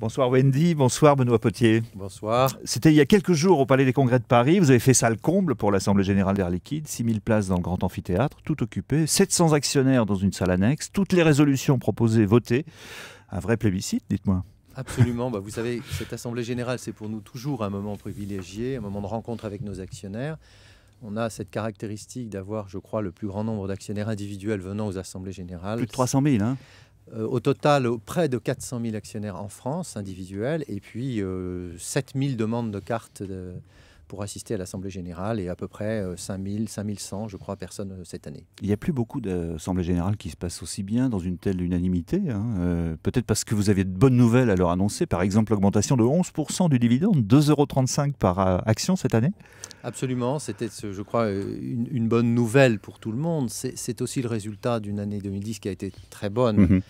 Bonsoir Wendy, bonsoir Benoît Potier. Bonsoir. C'était il y a quelques jours au Palais des Congrès de Paris. Vous avez fait salle comble pour l'Assemblée Générale d'Air Liquide. 6000 places dans le grand amphithéâtre, tout occupé. 700 actionnaires dans une salle annexe. Toutes les résolutions proposées, votées. Un vrai plébiscite, dites-moi. Absolument. Bah, vous savez, cette Assemblée Générale, c'est pour nous toujours un moment privilégié, un moment de rencontre avec nos actionnaires. On a cette caractéristique d'avoir, je crois, le plus grand nombre d'actionnaires individuels venant aux assemblées générales. Plus de 300 000, hein euh, au total, près de 400 000 actionnaires en France individuels et puis 7 euh, 000 demandes de cartes. De, pour assister à l'Assemblée générale et à peu près 5000, euh, 5100, je crois, personnes euh, cette année. Il n'y a plus beaucoup d'assemblées générales qui se passent aussi bien dans une telle unanimité. Hein. Euh, peut-être parce que vous aviez de bonnes nouvelles à leur annoncer, par exemple l'augmentation de 11% du dividende, 2,35 euros par action cette année Absolument, c'était, je crois, une, bonne nouvelle pour tout le monde. C'est aussi le résultat d'une année 2010 qui a été très bonne, mhm.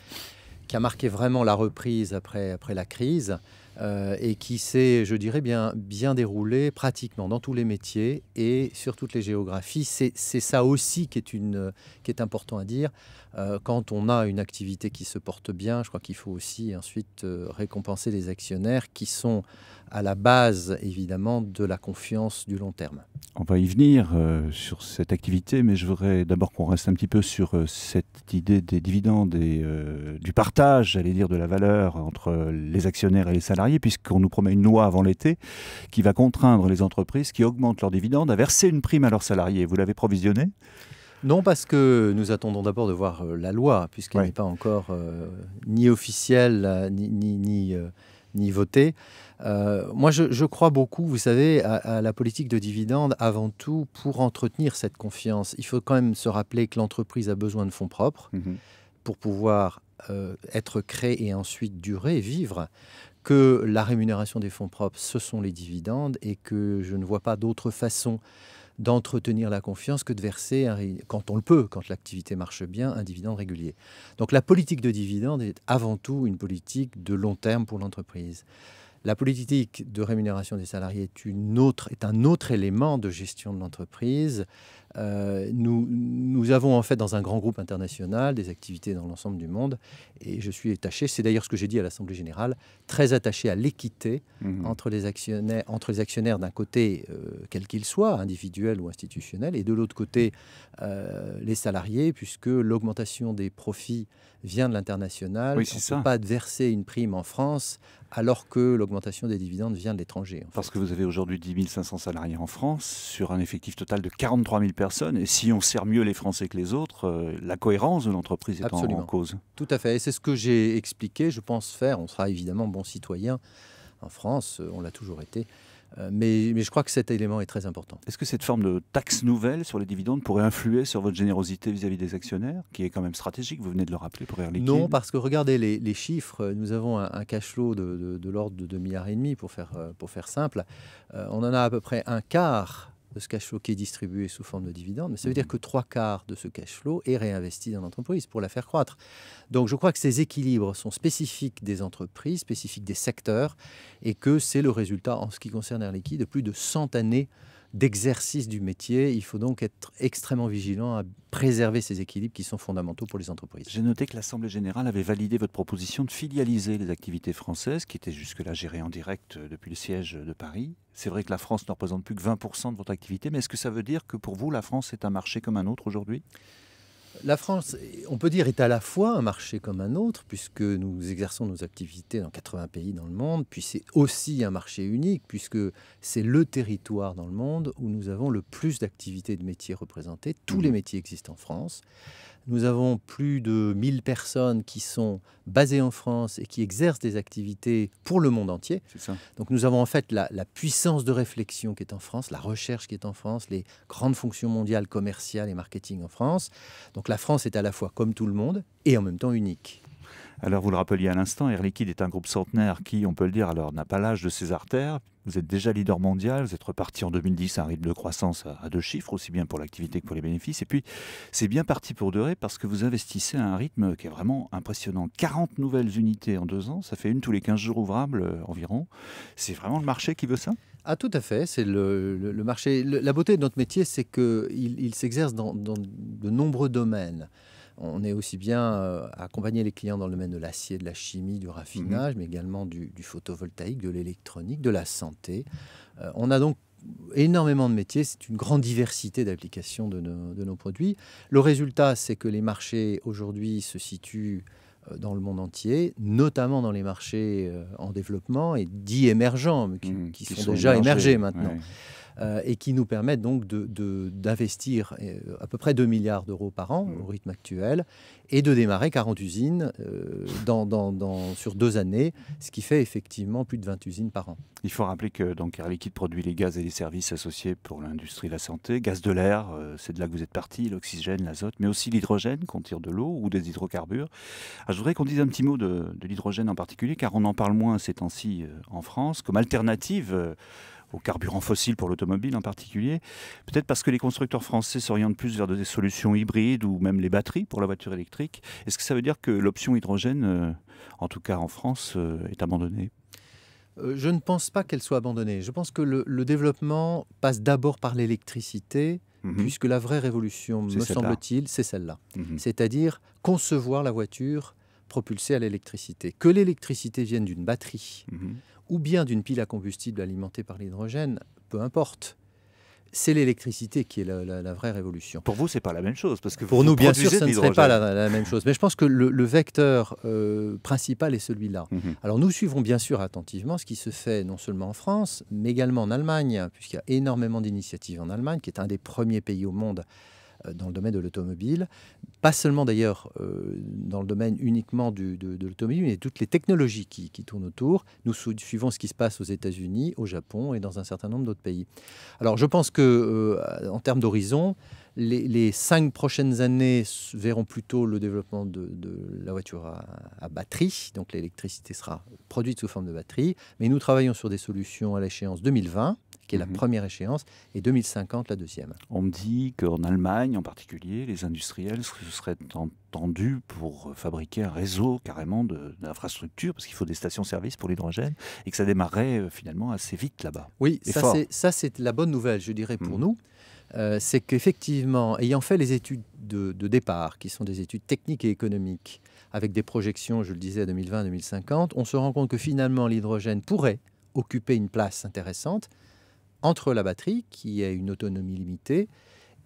qui a marqué vraiment la reprise après, après la crise. Euh, et qui s'est, je dirais, bien, bien déroulé pratiquement dans tous les métiers et sur toutes les géographies. C'est ça aussi qui est, important à dire. Euh, quand on a une activité qui se porte bien, je crois qu'il faut aussi ensuite euh, récompenser les actionnaires qui sont à la base, évidemment, de la confiance du long terme. On va y venir sur cette activité, mais je voudrais d'abord qu'on reste un petit peu sur cette idée des dividendes et du partage, j'allais dire, de la valeur entre les actionnaires et les salariés puisqu'on nous promet une loi avant l'été qui va contraindre les entreprises qui augmentent leurs dividendes à verser une prime à leurs salariés. Vous l'avez provisionné non, parce que nous attendons d'abord de voir euh, la loi, puisqu'elle n'est pas encore euh, ni officielle euh, ni, ni, votée. moi, je, crois beaucoup, vous savez, à, la politique de dividendes avant tout pour entretenir cette confiance. Il faut quand même se rappeler que l'entreprise a besoin de fonds propres mhm. pour pouvoir être créée et ensuite durer, vivre, que la rémunération des fonds propres, ce sont les dividendes et que je ne vois pas d'autre façon d'entretenir la confiance que de verser, quand on le peut, quand l'activité marche bien, un dividende régulier. Donc la politique de dividende est avant tout une politique de long terme pour l'entreprise. La politique de rémunération des salariés une autre, est un autre élément de gestion de l'entreprise. Euh, nous, nous, avons en fait dans un grand groupe international des activités dans l'ensemble du monde et je suis attaché, c'est d'ailleurs ce que j'ai dit à l'Assemblée générale, très attaché à l'équité mhm. entre les actionnaires, actionnaires d'un côté, euh, quel qu'il soit, individuel ou institutionnel, et de l'autre côté, euh, les salariés, puisque l'augmentation des profits vient de l'international. Oui, on ne peut pas verser une prime en France alors que l'augmentation des dividendes vient de l'étranger. Parce que vous avez aujourd'hui 10 500 salariés en France sur un effectif total de 43 000 personnes et si on sert mieux les Français que les autres, euh, la cohérence de l'entreprise est Absolument. en cause. Tout à fait. Et c'est ce que j'ai expliqué, je pense faire. On sera évidemment bon citoyen en France, euh, on l'a toujours été. Euh, mais, je crois que cet élément est très important. Est-ce que cette forme de taxe nouvelle sur les dividendes pourrait influer sur votre générosité vis-à-vis des actionnaires, qui est quand même stratégique, vous venez de le rappeler pour Air Non, parce que regardez les, chiffres, nous avons un, cash flow de, l'ordre de 2,5 milliards et demi, pour faire, pour faire simple. on en a à peu près un quart de ce cash flow qui est distribué sous forme de dividendes, mais ça veut mhm. dire que trois quarts de ce cash flow est réinvesti dans l'entreprise pour la faire croître. Donc je crois que ces équilibres sont spécifiques des entreprises, spécifiques des secteurs, et que c'est le résultat, en ce qui concerne Air Liquide, de plus de 100 années d'exercice du métier. Il faut donc être extrêmement vigilant à préserver ces équilibres qui sont fondamentaux pour les entreprises. J'ai noté que l'Assemblée générale avait validé votre proposition de filialiser les activités françaises qui étaient jusque-là gérées en direct euh, depuis le siège de Paris. C'est vrai que la France ne représente plus que 20% de votre activité, mais est-ce que ça veut dire que pour vous, la France est un marché comme un autre aujourd'hui la France, on peut dire, est à la fois un marché comme un autre, puisque nous exerçons nos activités dans 80 pays dans le monde, puis c'est aussi un marché unique, puisque c'est le territoire dans le monde où nous avons le plus d'activités de métiers représentés. Tous les mhm. métiers existent en France. Nous avons plus de 1000 personnes qui sont basées en France et qui exercent des activités pour le monde entier. Ça. Donc nous avons en fait la, la, puissance de réflexion qui est en France, la recherche qui est en France, les grandes fonctions mondiales commerciales et marketing en France. Donc la France est à la fois comme tout le monde et en même temps unique. Alors vous le rappeliez à l'instant, Air Liquide est un groupe centenaire qui, on peut le dire, alors n'a pas l'âge de ses artères. Vous êtes déjà leader mondial, vous êtes reparti en 2010 à un rythme de croissance à deux chiffres, aussi bien pour l'activité que pour les bénéfices. Et puis, c'est bien parti pour durer parce que vous investissez à un rythme qui est vraiment impressionnant. 40 nouvelles unités en deux ans, ça fait une tous les 15 jours ouvrables euh, environ. C'est vraiment le marché qui veut ça ah, tout à fait, c'est le, marché. la beauté de notre métier, c'est qu'il il, s'exerce dans de nombreux domaines on est aussi bien euh, accompagné les clients dans le domaine de l'acier, de la chimie, du raffinage, mhm. mais également du, photovoltaïque, de l'électronique, de la santé. Euh, on a donc énormément de métiers, c'est une grande diversité d'applications de, nos produits. Le résultat, c'est que les marchés aujourd'hui se situent euh, dans le monde entier, notamment dans les marchés en développement et dits émergents, qui, mhm. sont, déjà émergés, maintenant. Euh, et qui nous permettent donc d'investir euh, à peu près 2 milliards d'euros par an mmh. au rythme actuel et de démarrer 40 usines euh, dans, dans, sur deux années, ce qui fait effectivement plus de 20 usines par an. Il faut rappeler que donc, Air Liquide produit les gaz et les services associés pour l'industrie de la santé, gaz de l'air, c'est de là que vous êtes parti, l'oxygène, l'azote, mais aussi l'hydrogène qu'on tire de l'eau ou des hydrocarbures. Alors, ah, je voudrais qu'on dise un petit mot de, de l'hydrogène en particulier, car on en parle moins ces temps-ci en France comme alternative au carburants fossiles pour l'automobile en particulier. Peut-être parce que les constructeurs français s'orientent plus vers des solutions hybrides ou même les batteries pour la voiture électrique. Est-ce que ça veut dire que l'option hydrogène, euh, en tout cas en France, euh, est abandonnée euh, je ne pense pas qu'elle soit abandonnée. Je pense que le, développement passe d'abord par l'électricité, mhm. puisque la vraie révolution, me semble-t-il, c'est celle-là. Mhm. C'est-à-dire concevoir la voiture propulsé à l'électricité. Que l'électricité vienne d'une batterie mhm. ou bien d'une pile à combustible alimentée par l'hydrogène, peu importe. C'est l'électricité qui est la, vraie révolution. Pour vous, c'est pas la même chose, parce que pour nous, bien sûr, ce ne serait pas la, même chose. Mais je pense que le, vecteur euh, principal est celui-là. Mhm. Alors nous suivons bien sûr attentivement ce qui se fait non seulement en France, mais également en Allemagne, puisqu'il y a énormément d'initiatives en Allemagne, qui est un des premiers pays au monde euh, dans le domaine de l'automobile. Pas seulement d'ailleurs euh, dans le domaine uniquement de, l'automobile, mais toutes les technologies qui, tournent autour. Nous suivons ce qui se passe aux États-Unis, au Japon et dans un certain nombre d'autres pays. Alors je pense que euh, en termes d'horizon, les, cinq prochaines années verront plutôt le développement de, la voiture à batterie. Donc l'électricité sera produite sous forme de batterie. Mais nous travaillons sur des solutions à l'échéance 2020 qui est la mhm. première échéance, et 2050 la deuxième. On me dit qu'en Allemagne en particulier, les industriels se seraient entendus pour fabriquer un réseau carrément d'infrastructures, parce qu'il faut des stations-service pour l'hydrogène, et que ça démarrait euh, finalement assez vite là-bas. Oui, ça c'est la bonne nouvelle, je dirais, pour mhm. nous. Euh, c'est qu'effectivement, ayant fait les études de, de, départ, qui sont des études techniques et économiques, avec des projections, je le disais, à 2020-2050, on se rend compte que finalement l'hydrogène pourrait occuper une place intéressante, entre la batterie, qui a une autonomie limitée,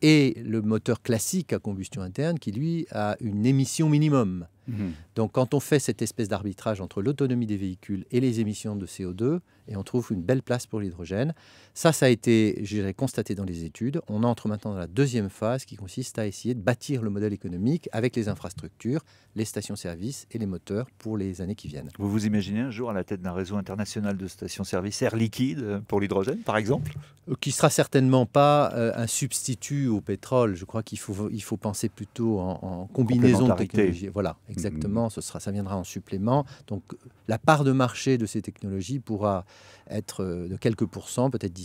et le moteur classique à combustion interne, qui lui a une émission minimum. Mhm. Donc quand on fait cette espèce d'arbitrage entre l'autonomie des véhicules et les émissions de CO2, et on trouve une belle place pour l'hydrogène, ça, ça a été, j'irai constaté dans les études. On entre maintenant dans la deuxième phase qui consiste à essayer de bâtir le modèle économique avec les infrastructures, les stations services et les moteurs pour les années qui viennent. Vous vous imaginez un jour à la tête d'un réseau international de stations-service Air Liquide pour l'hydrogène, par exemple euh, Qui sera certainement pas euh, un substitut au pétrole. Je crois qu'il faut, il faut penser plutôt en, en combinaison de technologies. Voilà, exactement. Mm-hmm. Ce sera, ça viendra en supplément. Donc la part de marché de ces technologies pourra être euh, de quelques pourcents, peut-être 10%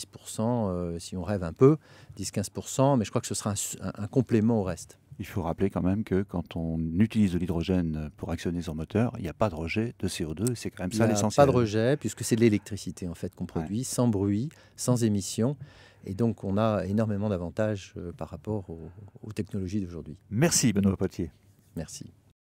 euh, si on rêve un peu, 10-15%, mais je crois que ce sera un, complément au reste. Il faut rappeler quand même que quand on utilise de l'hydrogène pour actionner son moteur, il n'y a pas de rejet de CO2. C'est quand même ça l'essentiel. Pas de rejet puisque c'est de l'électricité en fait qu'on produit, sans bruit, sans émission. Et donc on a énormément d'avantages euh, par rapport aux, aux technologies d'aujourd'hui. Merci Benoît Potier. Merci.